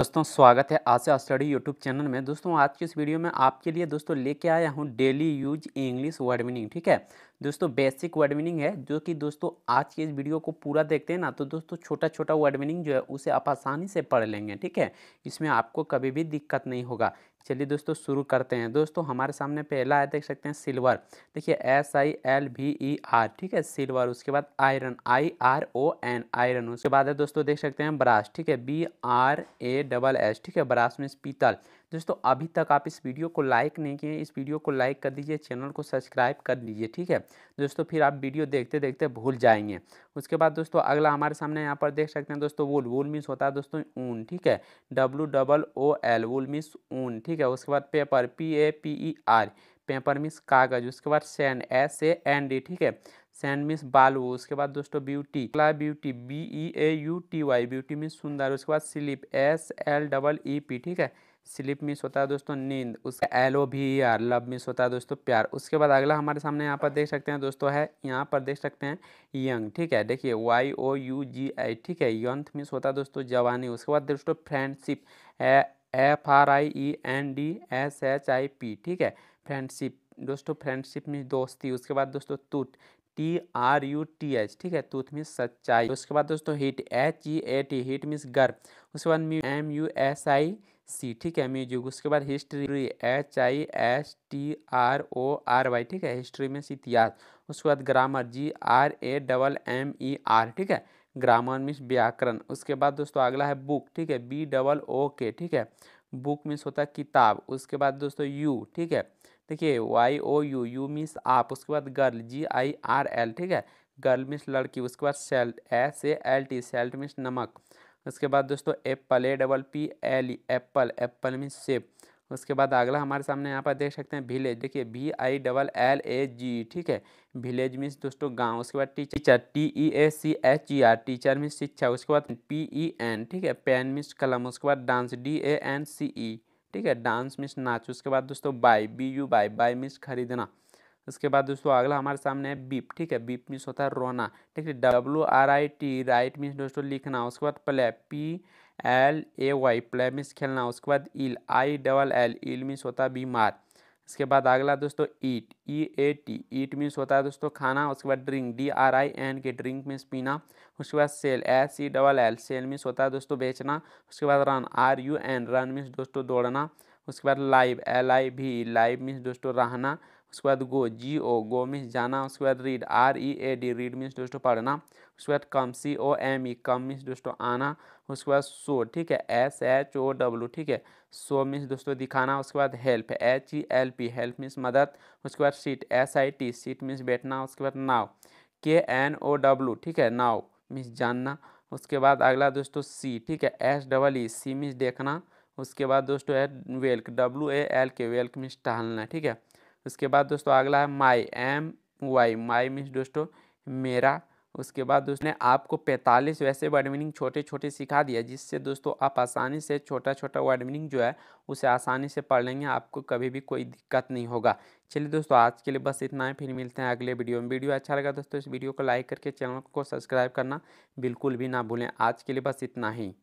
दोस्तों स्वागत है आशा स्टडी यूट्यूब चैनल में दोस्तों आज की इस वीडियो में आपके लिए दोस्तों लेके आया हूँ daily use English word meaning ठीक है दोस्तों बेसिक वर्ड मीनिंग है जो कि दोस्तों आज की इस वीडियो को पूरा देखते हैं ना तो दोस्तों छोटा छोटा वर्ड मीनिंग जो है उसे आप आसानी से पढ़ लेंगे ठीक है इसमें आपको कभी भी दिक्कत नहीं होगा चलिए दोस्तों शुरू करते हैं दोस्तों हमारे सामने पहला है देख सकते हैं सिल्वर देखिए S I L V E R ठीक है सिल्वर उसके बाद iron I R O N iron उसके बाद है दोस्तों देख सकते हैं ब्रास ठीक है B R A double S ठीक है ब्रास में पीतल दोस्तों अभी तक आप इस वीडियो को लाइक नहीं किए इस वीडियो को लाइक कर दीजिए चैनल को सब्सक्राइब कर लीजिए ठीक है दोस्तों फिर आप वीडियो देखते देखते भूल जाएंगे उसके बाद दोस्तों अगला हमारे सामने यहाँ पर देख सकते हैं दोस्तों वुल वुल मिस होता है दोस्तों ऊन ठीक है W double O L wool miss ऊन ठीक है उसके बाद paper P A P E R paper miss कागज उसके बाद sand S A N D ठीक है सैन मिस बालू उसके बाद दोस्तों ब्यूटी क्ला beauty B E A U T Y beauty miss सुंदर उसके बाद sleep S L double E P ठीक है स्लिप मिस होता है दोस्तों नींद उसका एल ओ भी आर लव मिस होता है दोस्तों प्यार उसके बाद अगला हमारे सामने यहाँ पर देख सकते हैं दोस्तों है यहाँ पर देख सकते हैं यंग ठीक है देखिए वाई ओ यू जी आई ठीक है यंथ मिस होता है दोस्तों जवानी उसके बाद दोस्तों friendship F R I E N D S H I P ठीक है फ्रेंडशिप दोस्तों फ्रेंडशिप मिस दोस्ती उसके बाद दोस्तों टूट T R U T H ठीक है टूथ मिस सच्चाई उसके बाद दोस्तों heat H E A T heat miss गर्व उसके बाद M U S I C ठीक है म्यूजिक e उसके बाद history H I S T R O R Y ठीक है हिस्ट्री में इतिहास उसके बाद grammar G R A double M E R ठीक है ग्रामर मीन्स व्याकरण उसके बाद दोस्तों अगला है बुक ठीक है बी डबल ओ के ठीक है बुक मीन्स होता है किताब उसके बाद दोस्तों यू ठीक है देखिए Y O U you means आप उसके बाद girl G I R L ठीक है गर्ल मीन्स लड़की उसके बाद salt S A L T salt means नमक उसके बाद दोस्तों apple A double P L apple apple mean सेब उसके बाद अगला हमारे सामने यहाँ पर देख सकते हैं विलेज देखिए V I double L A G ठीक है विलेज मीन्स दोस्तों गांव उसके बाद teacher T E A C H E R teacher means शिक्षा उसके बाद पी ई एन ठीक है पेन मीन्स कलम उसके बाद dance D A N C E ठीक है डांस मीन्स नाच उसके बाद दोस्तों buy B U Y buy means खरीदना उसके बाद दोस्तों अगला हमारे सामने है बीप ठीक है बीप मीन्स होता है रोना ठीक है W R I T write means दोस्तों लिखना उसके बाद play P L A Y play means खेलना उसके बाद ill I double L ill means होता है बीमार इसके बाद अगला दोस्तों ईट ई ए टी ईट मीन्स होता है दोस्तों खाना उसके बाद drink D R I N K drink means पीना उसके बाद sell S C double L sell means होता है दोस्तों बेचना उसके बाद run R U N run means दोस्तों दौड़ना उसके बाद live L I V live means दोस्तों रहना उसके बाद गो जी ओ गो मीन्स जाना उसके बाद read R E A D read means दोस्तों पढ़ना उसके बाद कम सी O M E come means दोस्तों आना उसके बाद सो ठीक है एस एच ओ डब्ल्यू ठीक है सो मीन्स दोस्तों दिखाना उसके बाद help H E L P help means मदद उसके बाद sit S I T sit means बैठना उसके बाद नाव के एन ओ डब्ल्यू ठीक है नाव मीन्स जानना उसके बाद अगला दोस्तों सी ठीक है S double E C means देखना उसके बाद दोस्तों है वेल्क डब्ल्यू ए एल के वेल्क मीन्स टहलना ठीक है उसके बाद दोस्तों अगला है my M Y my means दोस्तों मेरा उसके बाद दोस्तों ने आपको 45 वैसे वर्ड मीनिंग छोटे छोटे सिखा दिया जिससे दोस्तों आप आसानी से छोटा छोटा वर्ड मीनिंग जो है उसे आसानी से पढ़ लेंगे आपको कभी भी कोई दिक्कत नहीं होगा चलिए दोस्तों आज के लिए बस इतना ही फिर मिलते हैं अगले वीडियो में वीडियो अच्छा लगा दोस्तों इस वीडियो को लाइक करके चैनल को सब्सक्राइब करना बिल्कुल भी ना भूलें आज के लिए बस इतना ही